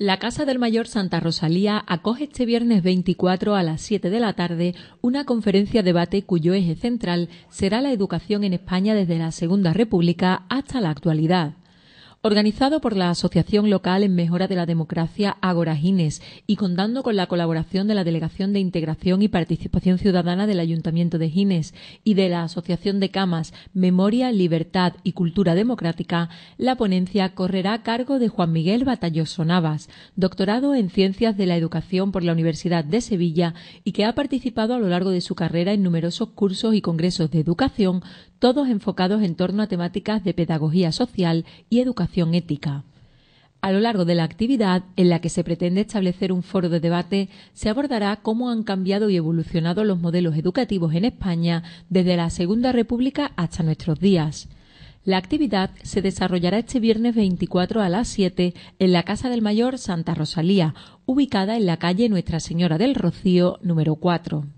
La Casa del Mayor Santa Rosalía acoge este viernes 24 a las 7 de la tarde una conferencia debate cuyo eje central será la educación en España desde la Segunda República hasta la actualidad organizado por la Asociación Local en Mejora de la Democracia Agorajines y contando con la colaboración de la Delegación de Integración y Participación Ciudadana del Ayuntamiento de Gines y de la Asociación de Camas Memoria, Libertad y Cultura Democrática, la ponencia correrá a cargo de Juan Miguel Batalloso Navas, doctorado en Ciencias de la Educación por la Universidad de Sevilla y que ha participado a lo largo de su carrera en numerosos cursos y congresos de educación todos enfocados en torno a temáticas de pedagogía social y educación ética. A lo largo de la actividad, en la que se pretende establecer un foro de debate, se abordará cómo han cambiado y evolucionado los modelos educativos en España desde la Segunda República hasta nuestros días. La actividad se desarrollará este viernes 24 a las 7 en la Casa del Mayor Santa Rosalía, ubicada en la calle Nuestra Señora del Rocío número 4.